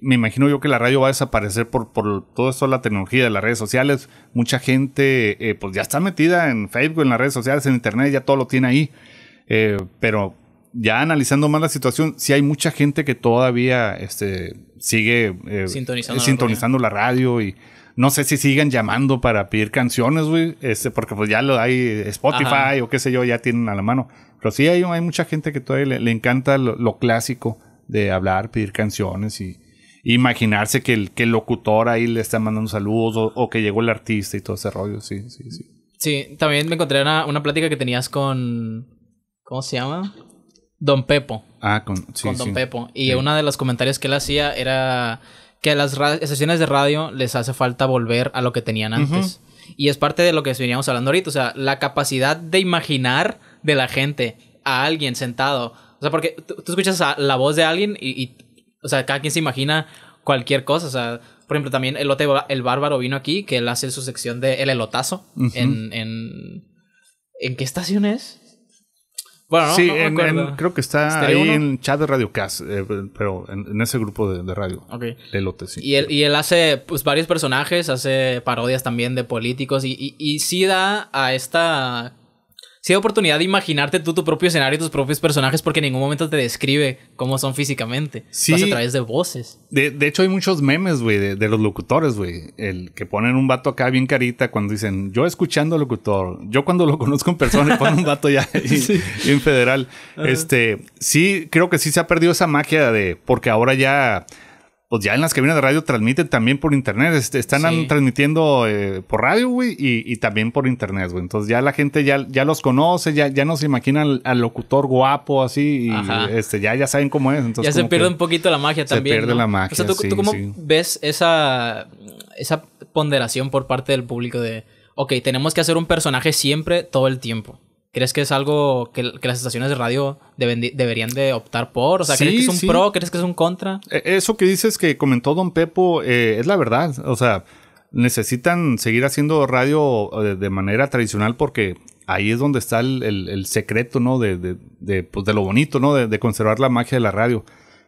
me imagino yo que la radio va a desaparecer por, por todo esto la tecnología, de las redes sociales. Mucha gente eh, pues ya está metida en Facebook, en las redes sociales, en Internet, ya todo lo tiene ahí. Eh, pero ya analizando más la situación, sí hay mucha gente que todavía este, sigue eh, sintonizando, la, radio. y no sé si sigan llamando para pedir canciones, güey, este, porque pues ya lo hay Spotify o qué sé yo, ya tienen a la mano. Pero sí hay, hay mucha gente que todavía le, encanta lo clásico de hablar, pedir canciones y, imaginarse que el, el locutor ahí le está mandando saludos o, que llegó el artista y todo ese rollo. Sí, sí, sí. Sí, también me encontré una, una plática que tenías con. ¿Cómo se llama? Don Pepo. Ah, con, con Don Pepo. Y una uno de los comentarios que él hacía era que a las estaciones de radio les hace falta volver a lo que tenían antes. Y es parte de lo que veníamos hablando ahorita. O sea, la capacidad de imaginar de la gente a alguien sentado. O sea, porque tú, escuchas la voz de alguien y o sea, cada quien se imagina cualquier cosa, o sea, por ejemplo, también Elote el Bárbaro vino aquí, que él hace su sección de El Elotazo en, en... qué estación es? Bueno, no, sí, en, creo que está ahí en chat de Radio Cast, eh, pero en, ese grupo de, radio. Ok. sí. Y él, hace pues, varios personajes, hace parodias también de políticos y, y sí da a esta sí hay oportunidad de imaginarte tú tu propio escenario y tus propios personajes porque en ningún momento te describe cómo son físicamente. Sí. a través de voces. De, hecho, hay muchos memes, güey, de, los locutores, güey. El que ponen un vato acá bien carita cuando dicen, yo escuchando al locutor. Yo cuando lo conozco en persona, y ponen un vato ya y, federal. Este, sí, creo que sí se ha perdido esa magia de, porque ahora ya pues ya en las que cabinas de radio transmiten también por internet. Este, están transmitiendo eh, por radio, güey, y, también por internet, güey. Entonces ya la gente ya, ya los conoce, ya, ya no se imaginan al, locutor guapo así, y este, ya, ya saben cómo es. ya se pierde un poquito la magia también. Se pierde la magia. O sea, ¿tú, cómo ves esa, esa ponderación por parte del público de, ok, tenemos que hacer un personaje siempre, todo el tiempo? ¿Crees que es algo que, las estaciones de radio deberían de optar por? O sea, ¿crees que es un pro? ¿Crees que es un contra? E, eso que dices que comentó Don Pepo eh, es la verdad. O sea, necesitan seguir haciendo radio eh, de manera tradicional porque ahí es donde está el, secreto, ¿no? Pues, de, lo bonito, ¿no? De, conservar la magia de la radio.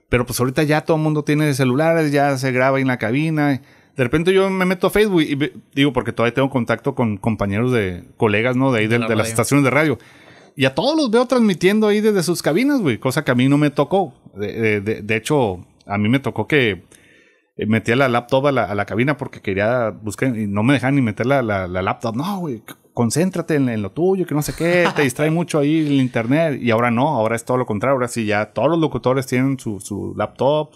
Pero pues ahorita ya todo el mundo tiene celulares, ya se graba en la cabina de repente yo me meto a Facebook y digo, porque todavía tengo contacto con compañeros de colegas, ¿no? De ahí de, las estaciones de radio. Y a todos los veo transmitiendo ahí desde sus cabinas, güey, cosa que a mí no me tocó. De, hecho, a mí me tocó que eh, metía la laptop a la, cabina porque quería buscar y no me dejaban ni meter la, laptop. No, güey, concéntrate en, lo tuyo, que no sé qué, te distrae mucho ahí el internet. Y ahora no, ahora es todo lo contrario. Ahora sí, ya todos los locutores tienen su laptop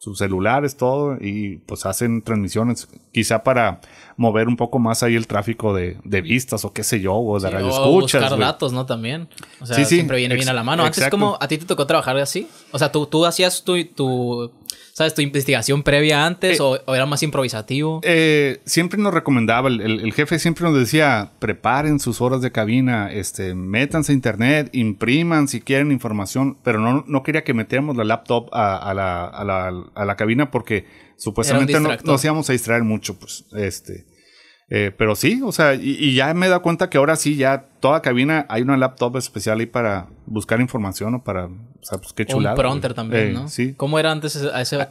sus celulares, todo, y pues hacen transmisiones quizá para mover un poco más ahí el tráfico de, vistas o qué sé yo, o de radio escuchas. buscar datos, ¿no? También. O sea, siempre viene bien a la mano. Antes, como ¿a ti te tocó trabajar así? O sea, ¿tú, tú hacías tu, tu ¿Sabes? ¿Tu investigación previa antes eh, o, era más improvisativo? Eh, siempre nos recomendaba, el, jefe siempre nos decía, preparen sus horas de cabina, este, métanse a internet, impriman si quieren información, pero no, quería que metiéramos la laptop a, la, a, la, a la cabina porque Supuestamente no, nos íbamos a distraer mucho, pues, este. Eh, pero sí, o sea, y, ya me he dado cuenta que ahora sí, ya toda cabina hay una laptop especial ahí para buscar información o para. O sea, pues qué chulada. Un prompter también, eh, ¿no? Sí. ¿Cómo era antes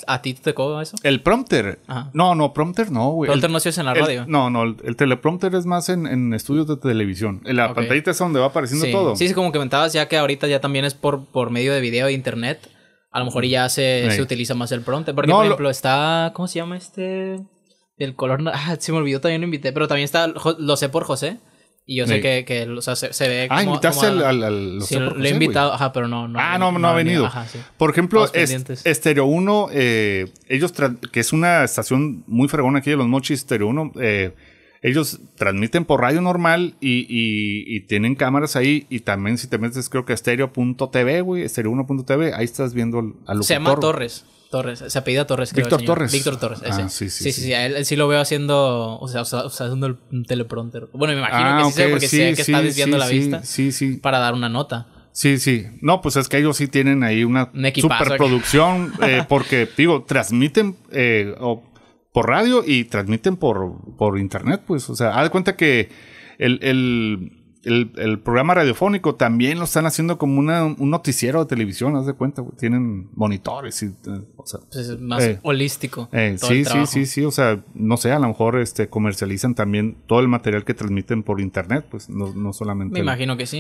a, ti te tocó eso? El prompter. No, no, prompter no, güey. Prompter no se usa en la radio. no, no, el, teleprompter es más en, estudios de televisión. En la pantallita es donde va apareciendo todo. Sí, sí, como que comentabas, ya que ahorita ya también es por, por medio de video e internet. A lo mejor ya se, se utiliza más el pronto. Porque, por ejemplo, está. ¿Cómo se llama este? El color. Ah, se me olvidó, también lo invité. Pero también está. Lo sé por José. Y yo sé que, que o sea, se, ve. ah, invitaste al. lo, he invitado, ajá, pero no. no ah, no, no, ha venido. Por ejemplo, es Estéreo 1, eh, ellos, que es una estación muy fregona aquí de los Mochis, Estéreo 1, eh, ellos transmiten por radio normal y, y, y, tienen cámaras ahí. Y también, si te metes, creo que estéreo.tv, güey, estéreo1.tv, ahí estás viendo al locutor. Se llama Torres. Torres, se apellida Torres, creo. Víctor Torres. Víctor Torres, ah, ese. Ah, sí, sí, sí, sí, sí. Él, él, sí lo veo haciendo, o sea, usando el teleprompter. Bueno, me imagino ah, que sí, sea porque sí, que está desviando la vista. Sí, sí. Para dar una nota. Sí, sí. No, pues es que ellos sí tienen ahí una superproducción, eh, porque, digo, transmiten eh, o por radio y transmiten por, internet, pues. O sea, haz de cuenta que el, el, el, programa radiofónico también lo están haciendo como una, un noticiero de televisión, haz de cuenta, Tienen monitores y. o sea, pues es más eh, holístico. Eh, sí, sí, sí, sí. O sea, no sé, a lo mejor este, comercializan también todo el material que transmiten por internet, pues no, solamente. Me imagino que sí.